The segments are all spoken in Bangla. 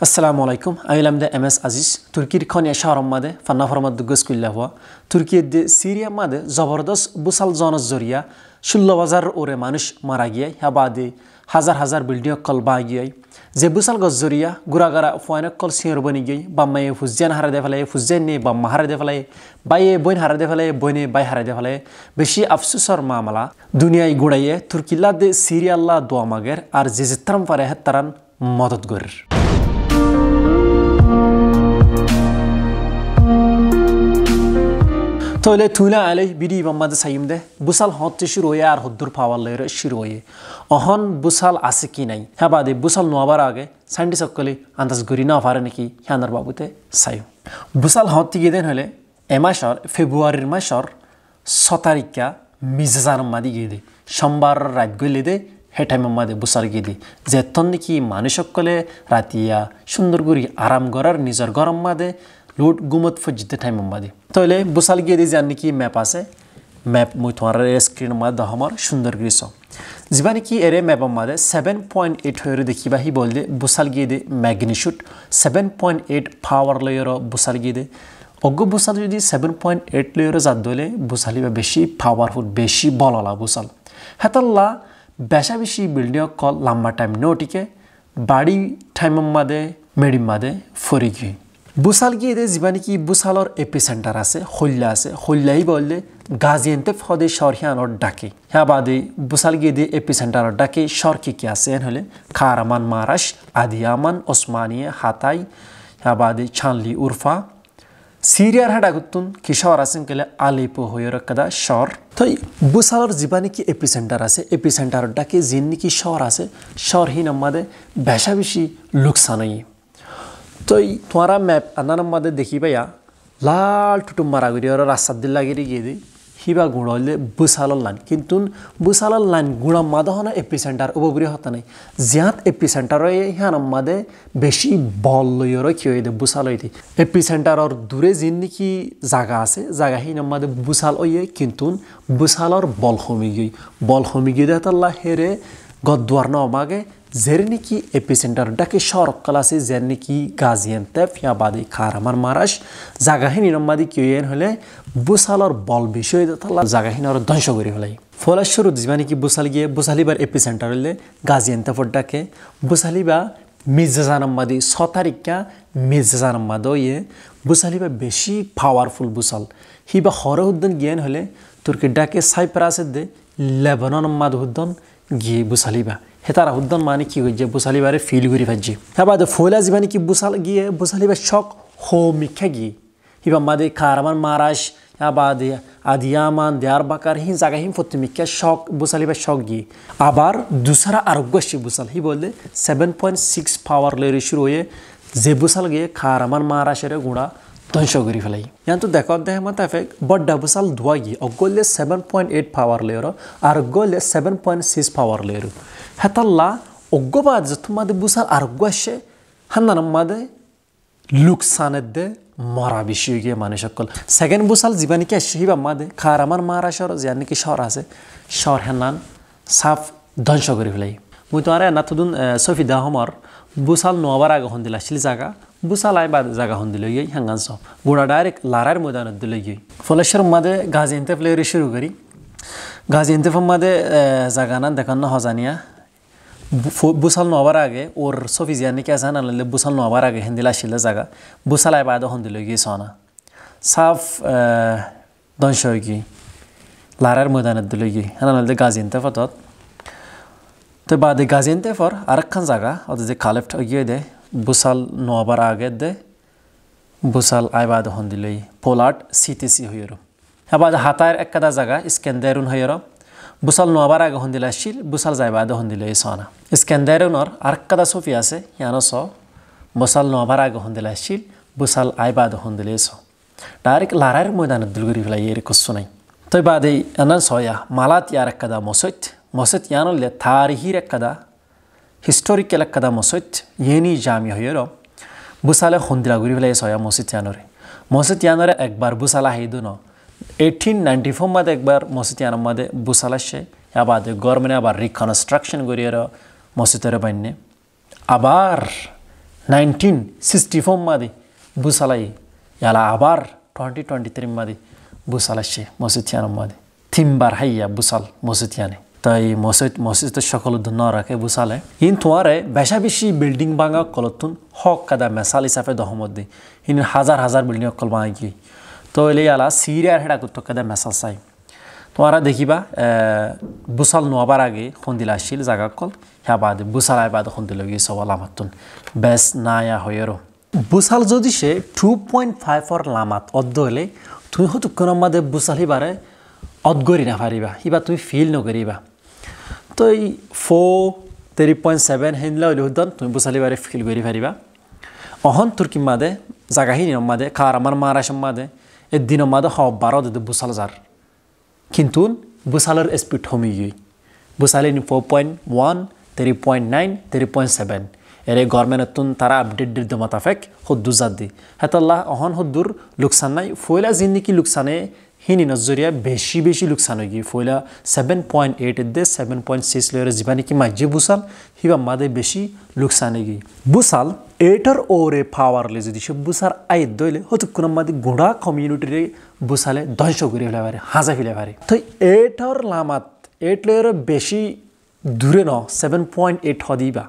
Assalamu alaikum. Ailemde ms aziz turkiy kon sharommadi fannaformad dugos kullahva turkiyada siriyamadi zabordost busal zona zuriya shullavazar ore manush maragiya habadi hazar hazar bildiyo qalbagiya ze busal gos zuriya guragara fuana kol sirbonigiy bammaye fuzjan harade falaye fuzjanne bamma harade falaye baye boyn harade falaye boyne bay harade falaye beshi afsusor mamala dunyay gudaye turkilade dua duamager ar zizitram fare taran. madad görür. Tole tula aley biri imamada sayimde busal hotte shiroyar huddur pawallere shiroye. Ohon busal asiki nai. Habade busal noabar age sandi sokkole andas gurina farane ki yanar babute sayum. Busal hotte giden hole emashor February'r mashor 6 tarikka মিজাজার মাদি গেদি সোমবার রাত গলি দে হেঠাই মামাদে বুসার গেদি যে তন্নে কি মানুষ সকলে রাতিয়া সুন্দর করে আরাম করার নিজের গরম মাদে লুট গুমত ফ জিদ্দে টাইম মাদি তাহলে বুসাল গিয়ে দিয়ে জানি কি ম্যাপ আছে ম্যাপ মুই তোমার স্ক্রিন মাদ আমার সুন্দর গ্রীস যিবা নাকি এরে ম্যাপ মাদে সেভেন পয়েন্ট এইট হয়ে দেখিবা হি বল দে বুসাল গিয়ে দে magnitude seven point eight power layer বুসাল গিয়ে দে অজ্ঞ বুসাল যদি সেভেন পয়েন্ট এইট লয়ের জাত দলে বুসালি বা বেশি পাওয়ারফুল বেশি বললা বুসাল হেতাল্লা বেশা বেশি বিল্ডিং কল লাম্বা টাইম নোটিকে বাড়ি ঠাইম মাদে মেডিম মাদে ফরিগি বুসালগিয়েদে জীবানিকি বুসালর এপিসেন্টার আছে খোল্লা আছে খোল্লাই বললে গাজিয়েন্তেপ হদে সরহিয়ানর ডাকে হ্যাঁ বাদে বুসালগিয়েদে এপিসেন্টারর ডাকে সরকি কি আছে এন হলে খারামান মারাস আদিয়ামান ওসমানিয়া হাতাই হ্যাঁ বাদে ছানলি উরফা সিরিয়ার হা ডাকুতুন কিশোর আছেন কেলে আলিপো হয়ে রকদা শর তো বুসালর জীবানি কি এপিসেন্টার আছে এপিসেন্টারর ডাকে জিন্নি কি শর আছে শরহীন আমাদের বেশা বেশি লোকসানই তো এই তোমারা ম্যাপ আনার মাদে দেখি পাইয়া লাল টুটুম মারা গিয়ে ওরা রাস্তার দিল লাগিয়ে গিয়ে দিই হিবা গুঁড় হইলে বুসালর লাইন কিন্তু বুসালর লাইন গুঁড়া মাদা হনা এপি সেন্টার উপগ্রহ হতা নাই জিয়াত এপি সেন্টার হ্যাঁ মাদে বেশি বল লইয়র কি হয়ে দে বুসাল হইতে এপি সেন্টারর দূরে যিন নাকি আছে জাগা সেই নামাদে বুসাল ওয়ে কিন্তু বুসালর বল সমি গই বল সমি গিয়ে হেরে গদ্দুয়ার না অমাগে Zerniki epicenter'daki Şark klası Zerniki Gaziantep ya badi Kahramanmaraş zagahin inanmadı ki yen hole bu salar bal beşoy da tala zagahin ar danşogori hole. ফলস্বরূপ যিমানে কি বুসালি গিয়ে বুসালিবার এপিসেন্টারলে গাজিয়ান্তাফোরটাকে বুসালিবা মির্জাজানাম্মাদি ছ তারিখা মির্জাজানাম্মাদ ইয়ে বুসালিবা বেশি পাওয়ারফুল বুসাল হিবা হরহুদ্দন গিয়েন হলে তুর্কি ডাকে সাইপ্রাসের দে লেবানন মাদহুদ্দন গিয়ে বুসালিবা হেতারা হুদ্দান মানে কি হয়ে বুসালি বারে ফিল ঘুরি ফাজি হ্যাঁ ফোলা জীবানি কি বুসাল গিয়ে বুসালি বা শখ হো মিখা গিয়ে হিবা মাদে কারমান মারাস আবাদে হ্যাঁ, আদিয়ামান দেয়ার বাকার হিন জাগা হিম ফতি মিখা শখ বুসালি বা শখ গিয়ে আবার দুসারা আরোগ্য সে বুসাল হি বললে সেভেন পয়েন্ট সিক্স পাওয়ার লেরে শুরু হয়ে যে বুসাল গিয়ে কারমান মারাসের গুঁড়া ধ্বংস কৰি পেলাই ইয়াতো দেখত দেহ মতে এফেক্ট বৰ ডাবুচাল ধোৱাগি অগলে seven point eight power layer আৰু গ'লে seven point six power layer hetalla oggo baadzatummade busal argwashe hannanammade luksanedde marabishige manishakol segen busal zibani ke shiba made karaman marashor yani ki shor ase shor hanan saf donsho gori filai mutare natudun sofi dahomar busal noabar aga hondila shil jaga busal ay bad jaga hondilo yei hangan so gura direct larar modan dilo yei folashar made gazi ente flare shuru gori gazi ente made zaganan dekan no hozania বুসাল নহবার আগে ওর সফি জিয়ানি কে আছে নালে বুসাল নহবার আগে হেন্দিলা আসিলে জায়গা বুসাল আইবা আদা হন্দিল গিয়ে সনা সাফ দংশ কি লারার ময়দানের দিল গিয়ে হানালে গাজিনতে ফতত তো বাদে গাজিনতে ফর আরেকখান জায়গা অত যে কালেফট গিয়ে দে বুসাল নহবার আগে দে বুসাল আইবাদ হন্দিল পোলাট সিতেসি হইরম আবার হাতার একটা জায়গা স্ক্যান্ডারুন হইরম বুচাল নোৱাবাৰ আগে সন্ধিলে আছিল বুচাল যাই বাদে সন্ধিলে এই চোৱা না স্কেণ্ডাইৰনৰ আৰ্কাদা চফি আছে ইয়ানো চ বুচাল নোৱাবাৰ আগে সন্ধিলে আছিল বুচাল আই বাদে সন্ধিলে চ ডাইৰেক লাৰাইৰ মৈদানত দুলগুৰি পেলাই এৰি কচু নাই তই বাদে এনে চয়া মালাত ইয়াৰ একাদা মচৈত মচৈত ইয়ান ল'লে থাৰিহিৰ একাদা হিষ্টৰিকেল একাদা মচৈত ইয়েনি জামি হৈ ৰ বুচালে সন্ধিলা ঘূৰি পেলাই চয়া মচিত ইয়ানৰে মচিত ইয়ানৰে একবাৰ বুচাল আহি দু ন 1894 মাদে একবার মসজিদ মাদে বুসালাসে আবার গভর্নমেন্টে আবার রিকনস্ট্রাকশন করিয়ার মসজিদের বাইনে আবার নাইনটিন সিক্সটি ফোর মাদে বুসালাই ইয়ালা আবার টোয়েন্টি টোয়েন্টি থ্রি মাদে বুসালাসে মসজিদ মাদে তিনবার হাইয়া বুসাল মসজিদ তাই মসজিদ মসজিদ সকল ধন্য রাখে বুসালে ইন তোয়ারে বেশা বেশি বিল্ডিং ভাঙা কলতুন হক কাদা মেসাল হিসাবে দহমত দি ইন হাজার হাজার বিল্ডিং অকল কি তো এলাইয়ালা সিরিয়ার হেডা দে মেসাজ চাই তোমারা দেখিবা বুসাল নোয়াবার আগে খন্দিল আসছিল জাগা কল হ্যাঁ বাদ বুসাল আয় বাদ খন্দিল গিয়ে সবাল আমাতুন বেশ না আয়া হয়েরও বুসাল যদি সে টু পয়েন্ট ফাইভর লামাত অদ্দ হলে তুমি হয়তো কোনো মাদে বুসাল হিবারে অদগরি না পারিবা হিবা তুমি ফিল নকরিবা তো এই ফো থ্রি পয়েন্ট সেভেন হেনলা হইলে হুদন তুমি বুসালি বারে ফিল করি পারিবা অহন তুর্কি মাদে জাগাহি নিয়ম মাদে খার আমার মারাসম মাদে dinamada ha barad de busalzar kintun busalar speed homi yi busalin 4.1 3.9 3.7 এর এই গভর্নমেন্টতুন তারা আপডেট দির মোতাফেক হুদ্দুজাত দি হেতাল্লাহ অহন হুদ্দুর লোকসান নাই ফয়লা জিন্দিকি লোকসানে হিনি নজরিয়া বেশি বেশি লোকসান হয়ে গিয়ে ফয়লা সেভেন পয়েন্ট এইট দে সেভেন পয়েন্ট সিক্স লেয়ারে যিবা নাকি মাঝে বুসাল সিবা মাদে বেশি লোকসান হয়ে গিয়ে বুসাল ಏಟರ್ ಓರೆ ಪಾವರ್ಲೆಜು ದಿಶೆ ಬುಸಾರ್ হতো ಹೊತುಕ್ಕುನ ಮಾದಿ ಗುಣಾ ಕಮ್ಯುನಿಟಿರೆ ಬುಸಾಲೆ ধ্বংস করে ফেলেবারে হাজা ফেলেবারে তো এটর লামাত এটলের বেশি দূরে ন সেভেন পয়েন্ট এইট হদিবা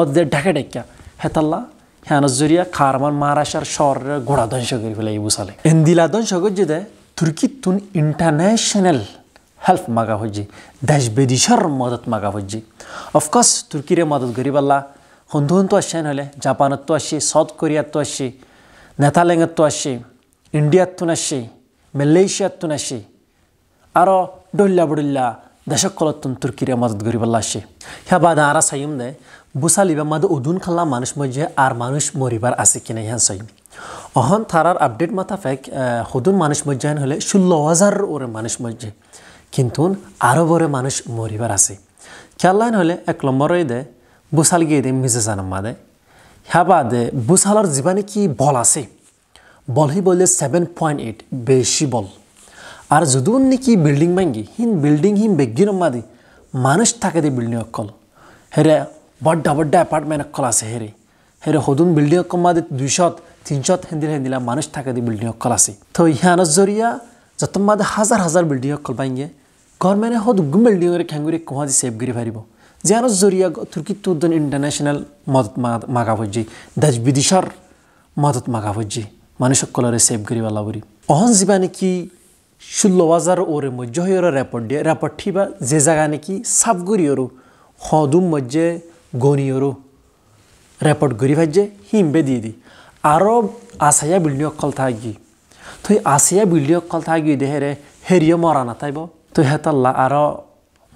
অদে ঢাকা ডেকা হেতাল্লা হ্যাঁ জরিয়া খারমান মহারাষ্ট্র শহরের ঘোড়া ধ্বংস করে ফেলে এই বুসালে এন্দিলা ধ্বংস করছে দে তুর্কি তুন ইন্টারন্যাশনাল হেল্প মাগা হচ্ছে দেশ বিদেশের মদত মাগা হচ্ছে অফকোর্স তুর্কিরে মদত গরিবাল্লা সাউথ ಅಷ್ಟೇನಲ್ಲೇ তো আসছি ಸೌತ್ তো আসছি ನೆಥಾಲೆಂಗತ್ತು তো ಇಂಡಿಯತ್ತು ನಶಿ তো ನಶಿ আরও ডল্লা বডল্লা দেশকলতন তুর্কিরে মদত গরিবাল্লা আসছি হ্যাঁ বাদা আরা সাইম দে বুসালিবা মাদ উদুন খাল্লা মানুষ মজে আর মানুষ মরিবার আছে কিনা ইহান সাইম অহন থারার আপডেট মাথা ফেক হুদুন মানুষ মজ্জায়ন হলে ষোলো হাজার ওরে মানুষ মজ্জে কিন্তু আরবরে মানুষ মরিবার আছে খেয়াল্লায়ন হলে এক লম্বরই দে বুচালগে এদে মিজে জানম মানে হ্যাবাদে বুসালার জীবনে কি বল আছে বল বলহি বললে সেভেন পয়েন্ট এইট বেশি বল আর যদি নাকি বিল্ডিং ভাঙ্গি হিন বিল্ডিং হিন বেগি নম্বাদি মানুষ থাকে দে বিল্ডিং অকল হেরে বড্ডা বড্ডা এপার্টমেন্ট অকল আছে হেরে হেরে সদুন বিল্ডিং অকল দি দুইশত তিনশত হেন্দিলে হেন্দিলা মানুষ থাকে দে বিল্ডিং অকল আছে তো ইহান জরিয়া যত মাদে হাজার হাজার বিল্ডিং অকল পাইঙ্গে গরমেনে সদ বিল্ডিং খেঙ্গুরে কুহাদি সেভ গিরি পারিব زیانو زوریا ترکی تودن ইন্টারন্যাশনাল মদত মাগাভজি দাজ বিদিশার মদত মাগাভজি মানুষ সকলরে সেভ করি বালা বরি অহন যিবা নেকি ষোলো হাজার ওরে মধ্য হয়ে রেপট দিয়ে রেপট ঠিবা যে জায়গা নেকি সাফ করি হদুম মজ্জে গনি ওরো রেপট ঘুরি ভাজ্যে হিমবে দিয়ে দি আরও আসাইয়া বিল্ডিং অকল থাকি তুই আসিয়া বিল্ডিং অকল থাকি দেহেরে হেরিয়ে মরা না তাইব তুই হেতাল্লা আরও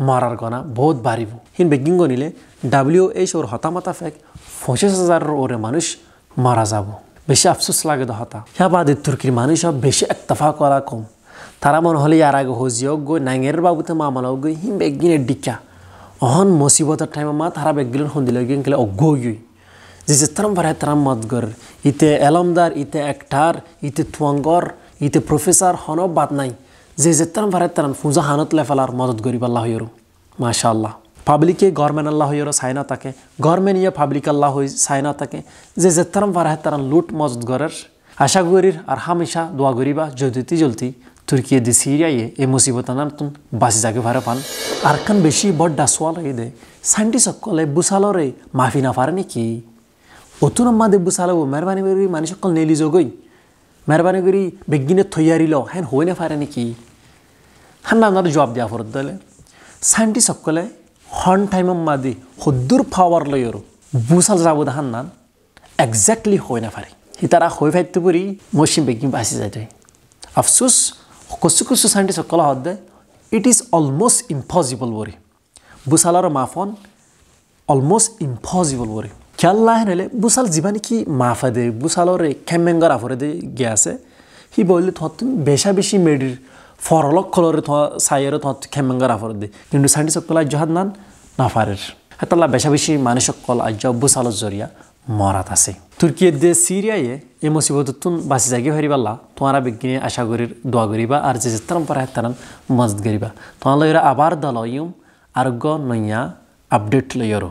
মারার গনা বহুত বাড়িব হিন বেগিং গনিলে ডাব্লিউ এইচ ওর হতামতা ফেক পঁচিশ হাজারের ওরে মানুষ মারা যাব বেশি আফসোস লাগে হতা হ্যাঁ বাদে তুর্কির মানুষ সব বেশি একতফা করা কম তারা মনে হলে ইয়ার আগে হজিও গো নাঙের বাবুতে মামলা গই হিম বেগিনের ডিকা অহন মুসিবতের টাইমে মা তারা বেগিলের হন্দিল গিয়ে গেলে অজ্ঞ গই যে যে তারাম ভারে তারাম মতগর ইতে এলমদার ইতে একটার ইতে তুয়াঙ্গর ইতে প্রফেসর হনও বাদ নাই যে যেতারাম ভারে তারাম ফুজা হানত লেফালার মদত গরিব আল্লাহ হইরু মাশা আল্লাহ পাবলিকে গরমেন আল্লাহ হইরো সাইনা তাকে গরমেন ইয়ে পাবলিক আল্লাহ হই সাইনা তাকে যে যেতারাম ভারে তারাম লুট মজত গরের আশা গরির আর হামেশা দোয়া গরিবা জলতি জলতি তুর্কি দি সিরিয়ায় এই মুসিবত তুন বাসি জাগে ভারে পান আর কান বেশি বড্ডা সোয়াল হয়ে দে সান্টি সকলে রে মাফি না ফারে নাকি অতুন মাদে বুসালো মেহরবানি মানুষ সকল নেলি যোগই মেহরবানি করি বেগিনে থইয়ারি ল হ্যাঁ হয়ে না পারে নাকি হ্যাঁ আপনার জবাব দেওয়া ফরত দিলে সায়েন্টিস্ট সকলে হর্ন টাইমের মাদি সদ্দুর পাওয়ার লয়রো বুসাল যাব দেখান নান একজাক্টলি হয়ে না পারে সি তারা হয়ে ফাইতে পরি মসিম বেগিন বাঁচি যায় যায় আফসুস কচু কচু সায়েন্টিস্ট সকল হত দে ইট ইজ অলমোস্ট ইম্পসিবল বরি বুসালার মাফন অলমোস্ট ইম্পসিবল বরি হেন হলে বুসাল জীবানি কি মাফা দে বুসালর কেমেঙ্গার আফরে দে আছে সি বললে তোমার তুমি বেশা বেশি মেডির ফরলক খলরে তোমার সাইয়ের তোমার কেমেঙ্গার আফরে দে কিন্তু সাইন্টিস সকল আজ্জাহাদ নান নাফারের হেতাল্লা বেশা বেশি মানুষ সকল আজ বুসালর জরিয়া মরাত আছে তুর্কিয়ের দে সিরিয়ায় এই মুসিবতুন বাসি জাগি হারি পাল্লা তোমারা বিজ্ঞানী আশা করির দোয়া করিবা আর যে চিত্রম পারা হেতারান মজদ করিবা তোমার লইরা আবার দল ইউম আরোগ্য নৈয়া আপডেট লইয়রো